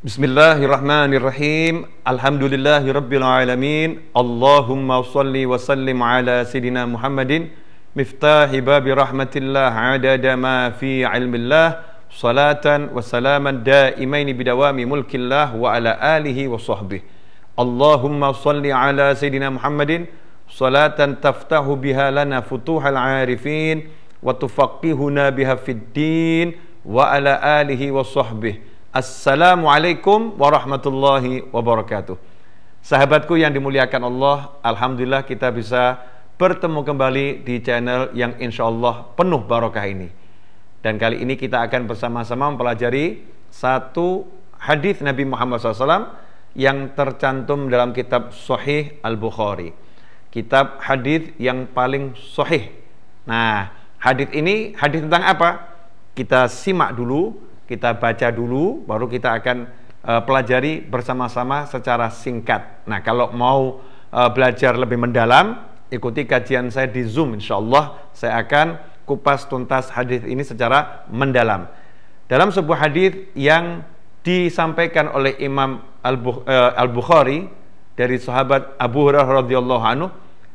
Bismillahirrahmanirrahim. Alhamdulillahirabbilalamin. Allahumma salli wa sallim ala sidina Muhammadin miftahi babi rahmatillah adada ma fi ilmillah salatan wa salaman daimain bidawami mulkillah wa ala alihi wa sahbihi. Allahumma salli ala sidina Muhammadin salatan taftahu biha lana futuhal arifin wa tufaqihuna biha fid din wa ala alihi wa sahbihi. Assalamualaikum warahmatullahi wabarakatuh. Sahabatku yang dimuliakan Allah, alhamdulillah kita bisa bertemu kembali di channel yang insya Allah penuh barokah ini. Dan kali ini kita akan bersama-sama mempelajari satu hadis Nabi Muhammad SAW yang tercantum dalam kitab Sahih Al-Bukhari. Kitab hadis yang paling sahih. Nah, hadis ini hadis tentang apa? Kita simak dulu kita baca dulu, baru kita akan uh, pelajari bersama-sama secara singkat. Nah, kalau mau uh, belajar lebih mendalam, ikuti kajian saya di Zoom. Insya Allah saya akan kupas tuntas hadis ini secara mendalam. Dalam sebuah hadis yang disampaikan oleh Imam eh, Al-Bukhari dari sahabat Abu Hurairah radhiyallahu anhu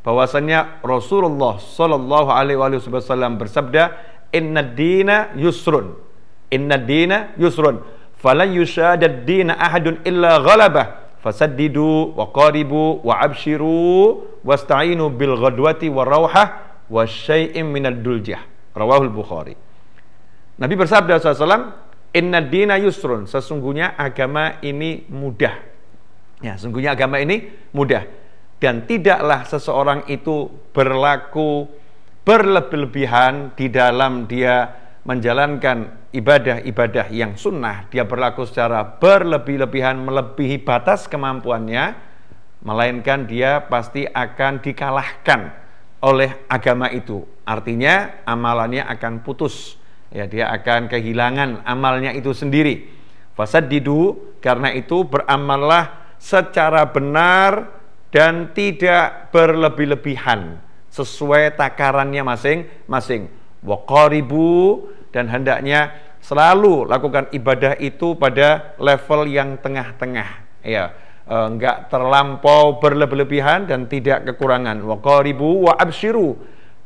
bahwasanya Rasulullah sallallahu alaihi wasallam bersabda, "Inna dina yusrun." Inna dina yusrun. Falan yushadad dina ahadun illa ghalabah. Fasaddidu wa qaribu wa abshiru wasta'inu bil ghadwati wa rawhah wa syai'im minal duljah. Rawahul Bukhari. Nabi bersabda SAW, Inna dina yusrun. Sesungguhnya agama ini mudah. Ya, sesungguhnya agama ini mudah. Dan tidaklah seseorang itu berlaku berlebih-lebihan di dalam dia menjalankan ibadah-ibadah yang sunnah dia berlaku secara berlebih-lebihan melebihi batas kemampuannya melainkan dia pasti akan dikalahkan oleh agama itu artinya amalannya akan putus ya dia akan kehilangan amalnya itu sendiri fasad didu karena itu beramallah secara benar dan tidak berlebih-lebihan sesuai takarannya masing-masing waqaribu dan hendaknya selalu lakukan ibadah itu pada level yang tengah-tengah ya enggak terlampau berlebihan dan tidak kekurangan wa qaribu wa absyiru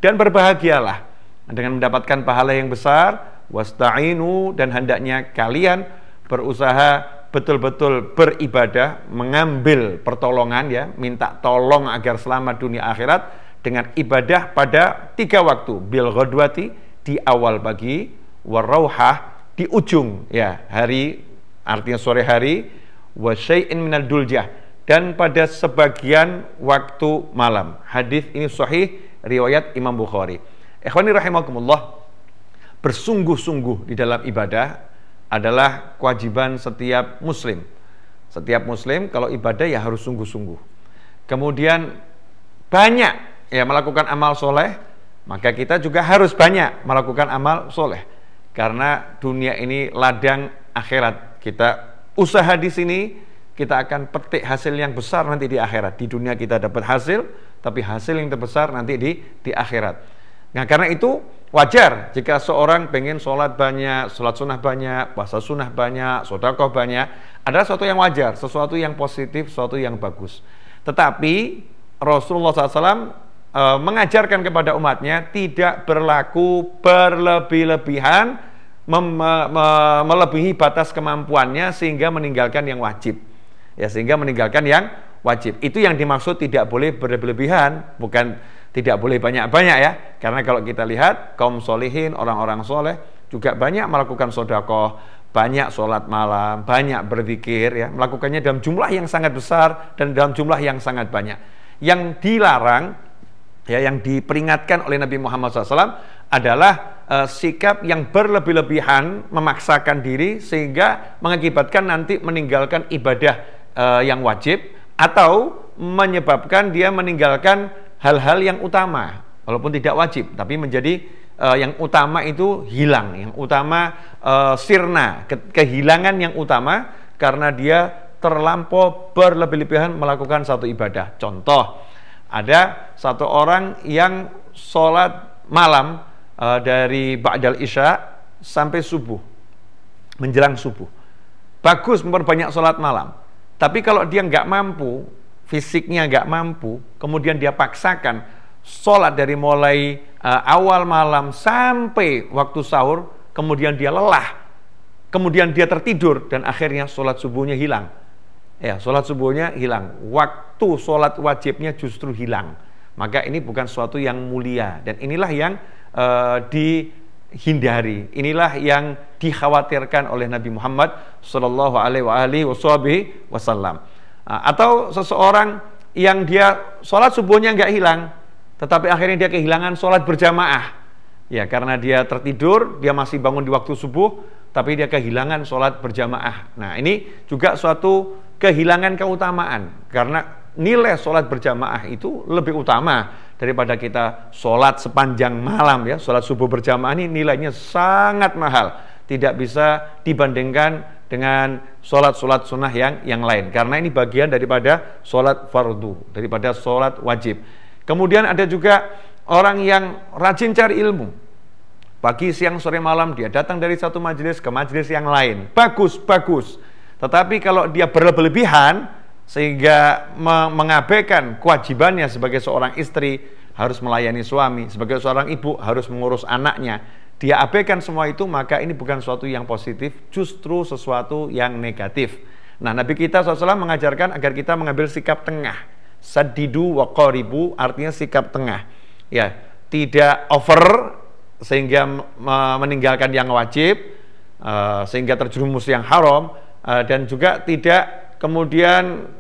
dan berbahagialah dengan mendapatkan pahala yang besar wasta'inu dan hendaknya kalian berusaha betul-betul beribadah mengambil pertolongan ya minta tolong agar selamat dunia akhirat dengan ibadah pada tiga waktu bil ghadwati di awal pagi, warauhah di ujung ya hari artinya sore hari, wasyai'in minal duljah dan pada sebagian waktu malam. Hadis ini sahih riwayat Imam Bukhari. Ikhwani rahimakumullah, bersungguh-sungguh di dalam ibadah adalah kewajiban setiap muslim. Setiap muslim kalau ibadah ya harus sungguh-sungguh. Kemudian banyak ya melakukan amal soleh maka kita juga harus banyak melakukan amal soleh. Karena dunia ini ladang akhirat. Kita usaha di sini, kita akan petik hasil yang besar nanti di akhirat. Di dunia kita dapat hasil, tapi hasil yang terbesar nanti di di akhirat. Nah karena itu wajar jika seorang pengen sholat banyak, sholat sunnah banyak, puasa sunnah banyak, sodakoh banyak, ada sesuatu yang wajar, sesuatu yang positif, sesuatu yang bagus. Tetapi Rasulullah SAW Eh, mengajarkan kepada umatnya tidak berlaku berlebih-lebihan melebihi batas kemampuannya sehingga meninggalkan yang wajib ya sehingga meninggalkan yang wajib itu yang dimaksud tidak boleh berlebihan bukan tidak boleh banyak-banyak ya karena kalau kita lihat kaum solihin orang-orang soleh juga banyak melakukan sodakoh banyak sholat malam, banyak berzikir, ya, melakukannya dalam jumlah yang sangat besar dan dalam jumlah yang sangat banyak. Yang dilarang ya yang diperingatkan oleh Nabi Muhammad SAW adalah uh, sikap yang berlebih-lebihan memaksakan diri sehingga mengakibatkan nanti meninggalkan ibadah uh, yang wajib atau menyebabkan dia meninggalkan hal-hal yang utama walaupun tidak wajib tapi menjadi uh, yang utama itu hilang yang utama sirna ke, kehilangan yang utama karena dia terlampau berlebih-lebihan melakukan satu ibadah contoh ada satu orang yang sholat malam e, dari Ba'dal Isya sampai subuh, menjelang subuh. Bagus memperbanyak sholat malam. Tapi kalau dia nggak mampu, fisiknya nggak mampu, kemudian dia paksakan sholat dari mulai e, awal malam sampai waktu sahur, kemudian dia lelah, kemudian dia tertidur dan akhirnya sholat subuhnya hilang ya sholat subuhnya hilang waktu sholat wajibnya justru hilang maka ini bukan suatu yang mulia dan inilah yang uh, dihindari inilah yang dikhawatirkan oleh Nabi Muhammad Shallallahu Alaihi Wasallam ah, atau seseorang yang dia sholat subuhnya nggak hilang tetapi akhirnya dia kehilangan sholat berjamaah ya karena dia tertidur dia masih bangun di waktu subuh tapi dia kehilangan sholat berjamaah nah ini juga suatu kehilangan keutamaan karena nilai sholat berjamaah itu lebih utama daripada kita sholat sepanjang malam ya sholat subuh berjamaah ini nilainya sangat mahal tidak bisa dibandingkan dengan sholat-sholat sunnah yang yang lain karena ini bagian daripada sholat fardu daripada sholat wajib kemudian ada juga orang yang rajin cari ilmu pagi siang sore malam dia datang dari satu majelis ke majelis yang lain bagus bagus tetapi kalau dia berlebihan sehingga mengabaikan kewajibannya sebagai seorang istri harus melayani suami, sebagai seorang ibu harus mengurus anaknya, dia abaikan semua itu maka ini bukan sesuatu yang positif, justru sesuatu yang negatif. Nah, Nabi kita SAW mengajarkan agar kita mengambil sikap tengah. Sadidu wa qaribu artinya sikap tengah. Ya, tidak over sehingga meninggalkan yang wajib, eh, sehingga terjerumus yang haram, Eh, dan juga tidak kemudian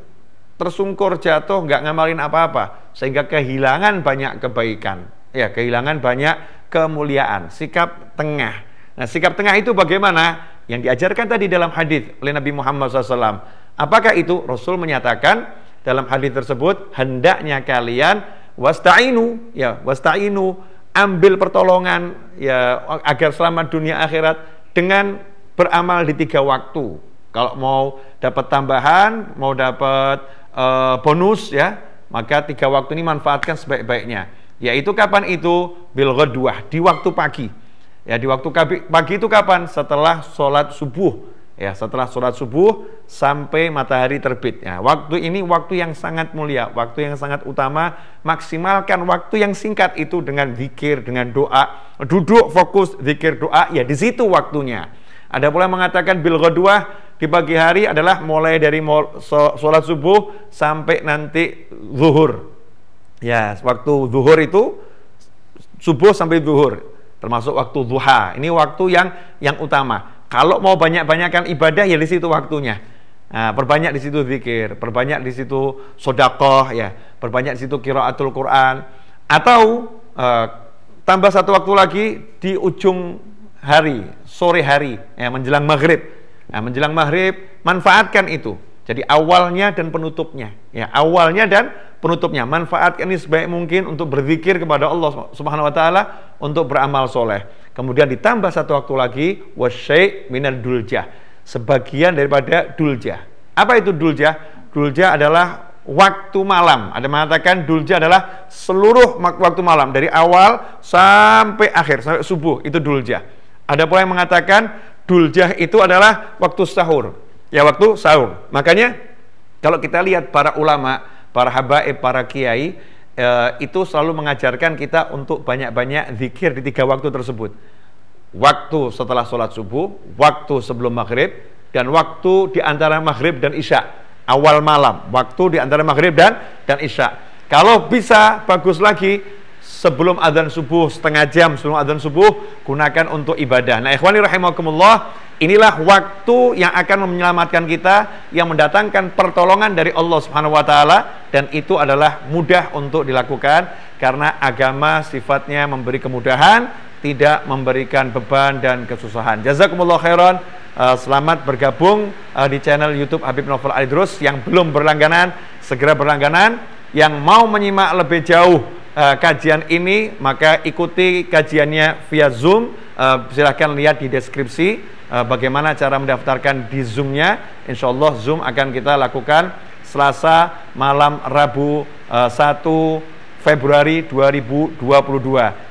tersungkur jatuh nggak ngamalin apa-apa sehingga kehilangan banyak kebaikan ya kehilangan banyak kemuliaan sikap tengah nah sikap tengah itu bagaimana yang diajarkan tadi dalam hadis oleh Nabi Muhammad SAW apakah itu Rasul menyatakan dalam hadis tersebut hendaknya kalian wastainu ya wastainu ambil pertolongan ya agar selamat dunia akhirat dengan beramal di tiga waktu kalau mau dapat tambahan, mau dapat uh, bonus ya, maka tiga waktu ini manfaatkan sebaik-baiknya. Yaitu kapan itu bil dua di waktu pagi. Ya, di waktu pagi itu kapan? Setelah sholat subuh. Ya, setelah sholat subuh sampai matahari terbit. Ya, waktu ini waktu yang sangat mulia, waktu yang sangat utama. Maksimalkan waktu yang singkat itu dengan zikir, dengan doa. Duduk fokus zikir doa, ya di situ waktunya. Ada pula yang mengatakan bil ghadwah di pagi hari adalah mulai dari sholat subuh sampai nanti zuhur. Ya, waktu zuhur itu subuh sampai zuhur, termasuk waktu duha. Ini waktu yang yang utama. Kalau mau banyak-banyakkan ibadah ya di situ waktunya. Nah, perbanyak di situ zikir, perbanyak di situ sodakoh ya, perbanyak di situ kiraatul Quran atau eh, tambah satu waktu lagi di ujung hari, sore hari, ya, menjelang maghrib. Nah, menjelang maghrib, manfaatkan itu. Jadi awalnya dan penutupnya. Ya, awalnya dan penutupnya. Manfaatkan ini sebaik mungkin untuk berzikir kepada Allah Subhanahu wa taala untuk beramal soleh. Kemudian ditambah satu waktu lagi wasyai minal duljah. Sebagian daripada duljah. Apa itu duljah? Duljah adalah waktu malam. Ada mengatakan duljah adalah seluruh waktu malam dari awal sampai akhir sampai subuh itu duljah. Ada pula yang mengatakan duljah itu adalah waktu sahur. Ya waktu sahur. Makanya kalau kita lihat para ulama, para habaib, para kiai eh, itu selalu mengajarkan kita untuk banyak-banyak zikir di tiga waktu tersebut. Waktu setelah sholat subuh, waktu sebelum maghrib, dan waktu di antara maghrib dan isya. Awal malam, waktu di antara maghrib dan dan isya. Kalau bisa bagus lagi sebelum adzan subuh setengah jam sebelum adzan subuh gunakan untuk ibadah. Nah, ikhwani rahimakumullah, inilah waktu yang akan menyelamatkan kita yang mendatangkan pertolongan dari Allah Subhanahu wa taala dan itu adalah mudah untuk dilakukan karena agama sifatnya memberi kemudahan, tidak memberikan beban dan kesusahan. Jazakumullah khairan. Eh, selamat bergabung eh, di channel YouTube Habib Novel Aidrus yang belum berlangganan segera berlangganan yang mau menyimak lebih jauh uh, kajian ini, maka ikuti kajiannya via Zoom. Uh, silahkan lihat di deskripsi uh, bagaimana cara mendaftarkan di zoomnya. Insya Allah Zoom akan kita lakukan Selasa malam Rabu uh, 1 Februari 2022.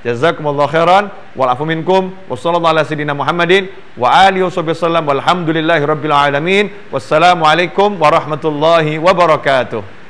Jazakumullah khairan wal minkum Muhammadin Wassalamualaikum warahmatullahi wabarakatuh.